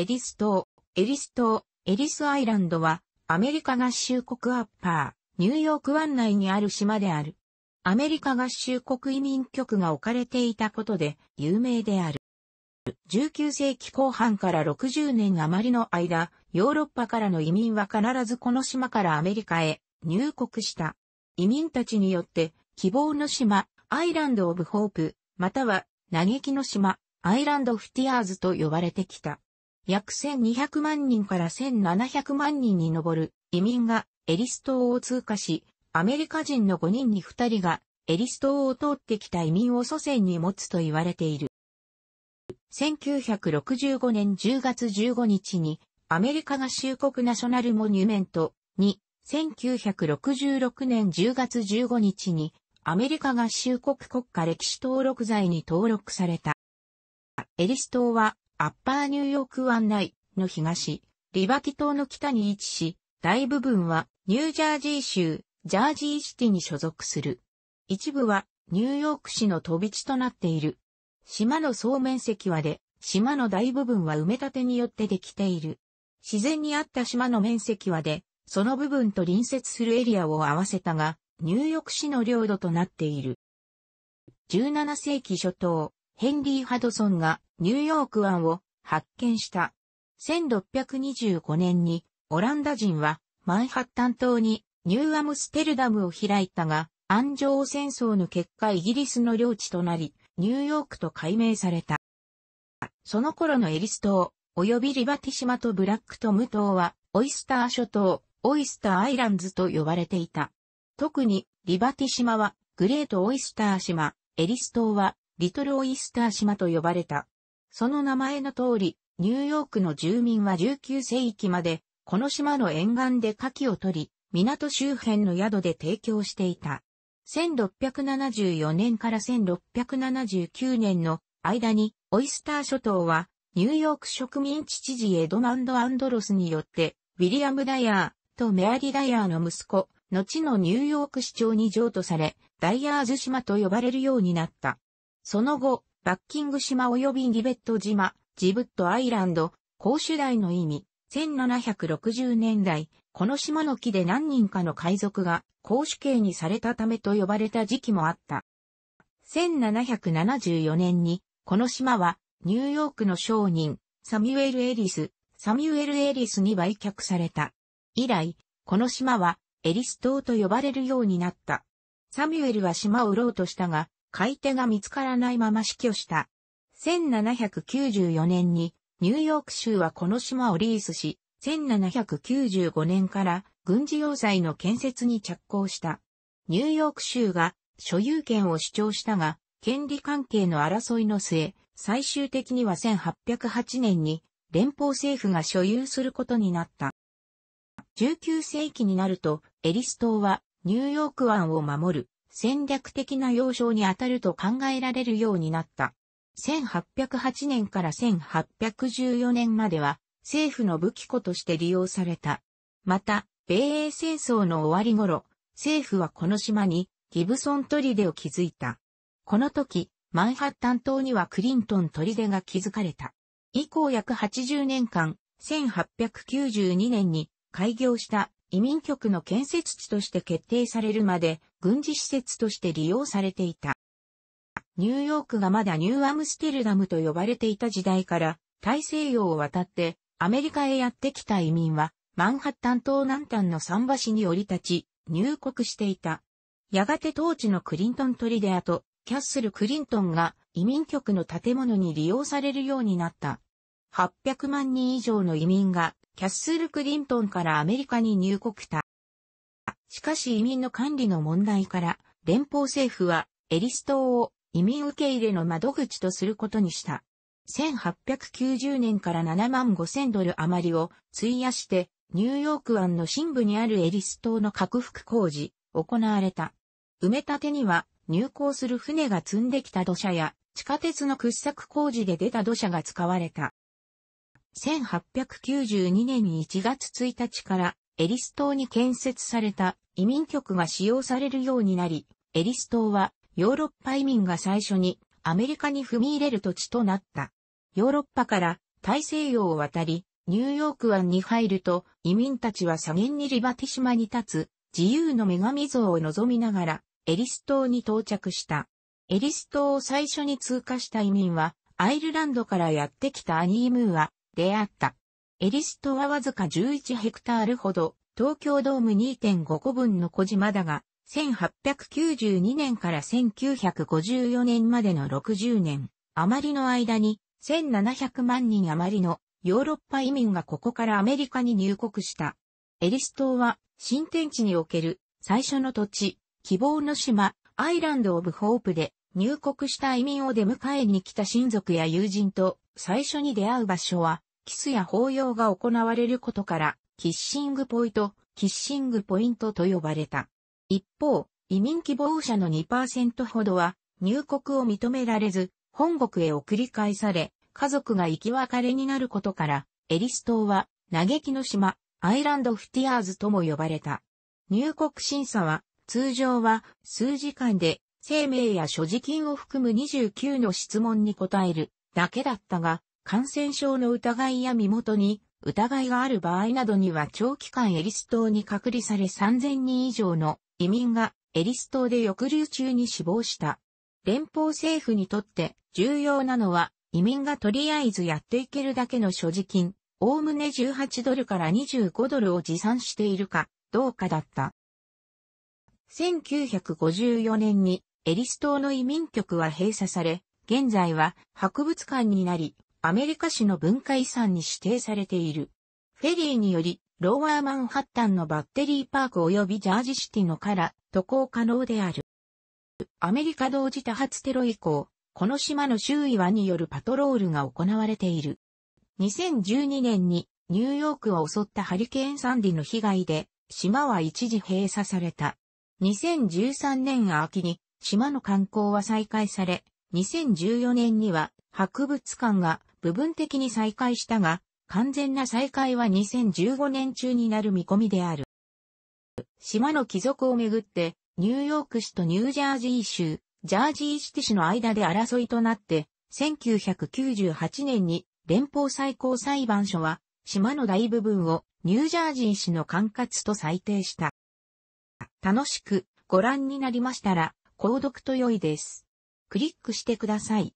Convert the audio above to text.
エリス島、エリス島、エリスアイランドは、アメリカ合衆国アッパー、ニューヨーク湾内にある島である。アメリカ合衆国移民局が置かれていたことで有名である。19世紀後半から60年余りの間、ヨーロッパからの移民は必ずこの島からアメリカへ入国した。移民たちによって、希望の島、アイランド・オブ・ホープ、または、嘆きの島、アイランド・フティアーズと呼ばれてきた。約1200万人から1700万人に上る移民がエリス島を通過し、アメリカ人の5人に2人がエリス島を通ってきた移民を祖先に持つと言われている。1965年10月15日にアメリカ合衆国ナショナルモニュメントに、1966年10月15日にアメリカ合衆国国家歴史登録罪に登録された。エリス島はアッパーニューヨーク湾内の東、リバティ島の北に位置し、大部分はニュージャージー州、ジャージーシティに所属する。一部はニューヨーク市の飛び地となっている。島の総面積はで、島の大部分は埋め立てによってできている。自然にあった島の面積はで、その部分と隣接するエリアを合わせたが、ニューヨーク市の領土となっている。17世紀初頭、ヘンリー・ハドソンがニューヨーク湾を発見した。1625年にオランダ人はマンハッタン島にニューアムステルダムを開いたが、安城戦争の結果イギリスの領地となり、ニューヨークと改名された。その頃のエリス島、及びリバティ島とブラックトム島は、オイスター諸島、オイスターアイランズと呼ばれていた。特に、リバティ島は、グレートオイスター島、エリス島は、リトルオイスター島と呼ばれた。その名前の通り、ニューヨークの住民は19世紀まで、この島の沿岸で牡蠣を取り、港周辺の宿で提供していた。1674年から1679年の間に、オイスター諸島は、ニューヨーク植民地知事エドマンド・アンドロスによって、ウィリアム・ダイヤーとメアリ・ダイヤーの息子、後のニューヨーク市長に譲渡され、ダイヤーズ島と呼ばれるようになった。その後、バッキング島及びリベット島、ジブットアイランド、公主代の意味、1760年代、この島の木で何人かの海賊が公主刑にされたためと呼ばれた時期もあった。1774年に、この島は、ニューヨークの商人、サミュエル・エリス、サミュエル・エリスに売却された。以来、この島は、エリス島と呼ばれるようになった。サミュエルは島を売ろうとしたが、買い手が見つからないまま死去した。1794年にニューヨーク州はこの島をリースし、1795年から軍事要塞の建設に着工した。ニューヨーク州が所有権を主張したが、権利関係の争いの末、最終的には1808年に連邦政府が所有することになった。19世紀になると、エリス島はニューヨーク湾を守る戦略的な要衝に当たると考えられるようになった。1808年から1814年までは政府の武器庫として利用された。また、米英戦争の終わり頃、政府はこの島にギブソン砦を築いた。この時、マンハッタン島にはクリントン砦が築かれた。以降約80年間、1892年に開業した移民局の建設地として決定されるまで軍事施設として利用されていた。ニューヨークがまだニューアムステルダムと呼ばれていた時代から大西洋を渡ってアメリカへやってきた移民はマンハッタン島南端の桟橋に降り立ち入国していた。やがて当時のクリントントリデアとキャッスル・クリントンが移民局の建物に利用されるようになった。800万人以上の移民がキャッスル・クリントンからアメリカに入国た。しかし移民の管理の問題から、連邦政府はエリス島を移民受け入れの窓口とすることにした。1890年から7万5000ドル余りを費やして、ニューヨーク湾の深部にあるエリス島の拡幅工事、行われた。埋め立てには、入港する船が積んできた土砂や、地下鉄の掘削工事で出た土砂が使われた。1892年1月1日からエリス島に建設された移民局が使用されるようになり、エリス島はヨーロッパ移民が最初にアメリカに踏み入れる土地となった。ヨーロッパから大西洋を渡り、ニューヨーク湾に入ると移民たちは左舷にリバティ島に立つ自由の女神像を望みながらエリス島に到着した。エリス島を最初に通過した移民はアイルランドからやってきたアニームーア、であった。エリストはわずか11ヘクタールほど、東京ドーム2.5個分の小島だが、1892年から1954年までの60年、余りの間に、1700万人余りのヨーロッパ移民がここからアメリカに入国した。エリス島は新天地における最初の土地、希望の島、アイランド・オブ・ホープで入国した移民を出迎えに来た親族や友人と最初に出会う場所はキスや法要が行われることから、キッシングポイント、キッシングポイントと呼ばれた。一方、移民希望者の2%ほどは入国を認められず、本国へ送り返され、家族が生き別れになることから、エリス島は嘆きの島、アイランドフティアーズとも呼ばれた。入国審査は、通常は数時間で生命や所持金を含む29の質問に答えるだけだったが、感染症の疑いや身元に疑いがある場合などには長期間エリス島に隔離され3000人以上の移民がエリス島で抑留中に死亡した。連邦政府にとって重要なのは移民がとりあえずやっていけるだけの所持金、おおむね18ドルから25ドルを持参しているかどうかだった。1954年にエリス島の移民局は閉鎖され、現在は博物館になり、アメリカ市の文化遺産に指定されている。フェリーにより、ローワーマンハッタンのバッテリーパーク及びジャージシティのから渡航可能である。アメリカ同時多発テロ以降、この島の周囲はによるパトロールが行われている。2012年にニューヨークを襲ったハリケーンサンディの被害で、島は一時閉鎖された。2013年秋に島の観光は再開され、2014年には博物館が部分的に再開したが、完全な再開は2015年中になる見込みである。島の帰属をめぐって、ニューヨーク市とニュージャージー州、ジャージーシティ市の間で争いとなって、1998年に連邦最高裁判所は、島の大部分をニュージャージー市の管轄と裁定した。楽しくご覧になりましたら、購読と良いです。クリックしてください。